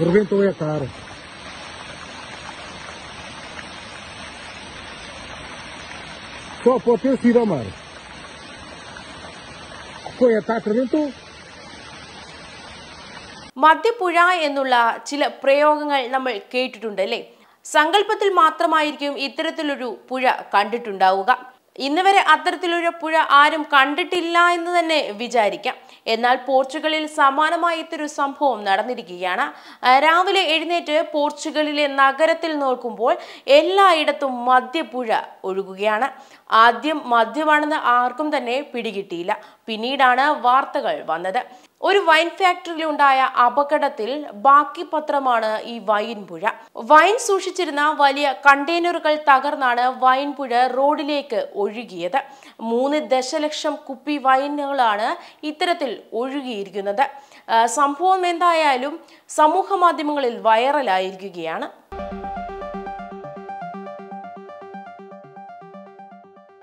Рвинтовая тара. Só pode ter sido ao mar. Foi a tata Rventou. മദ്യപ്പുഴ എന്നുള്ള ചില പ്രയോഗങ്ങൾ നമ്മൾ കേട്ടിട്ടുണ്ട് അല്ലേ സങ്കല്പത്തിൽ മാത്രമായിരിക്കും ഇത്തരത്തിലൊരു പുഴ കണ്ടിട്ടുണ്ടാവുക ഇന്ന് വരെ അത്തരത്തിലൊരു പുഴ ആരും കണ്ടിട്ടില്ല എന്ന് തന്നെ വിചാരിക്കാം എന്നാൽ പോർച്ചുഗലിൽ സമാനമായ ഇത്തൊരു സംഭവം നടന്നിരിക്കുകയാണ് രാവിലെ എഴുന്നേറ്റ് പോർച്ചുഗലിലെ നഗരത്തിൽ നോക്കുമ്പോൾ എല്ലായിടത്തും മദ്യപ്പുഴ ഒഴുകുകയാണ് ആദ്യം മദ്യമാണെന്ന് ആർക്കും തന്നെ പിടികിട്ടിയില്ല പിന്നീടാണ് വാർത്തകൾ വന്നത് ഒരു വൈൻ ഉണ്ടായ അപകടത്തിൽ ബാക്കി പത്രമാണ് ഈ വൈൻപുഴ വൈൻ സൂക്ഷിച്ചിരുന്ന വലിയ കണ്ടെയ്നറുകൾ തകർന്നാണ് വൈൻപുഴ റോഡിലേക്ക് ഒഴുകിയത് മൂന്ന് ദശലക്ഷം കുപ്പി വൈനുകളാണ് ഇത്തരത്തിൽ ഒഴുകിയിരിക്കുന്നത് സംഭവം എന്തായാലും സമൂഹ മാധ്യമങ്ങളിൽ വൈറലായിരിക്കുകയാണ്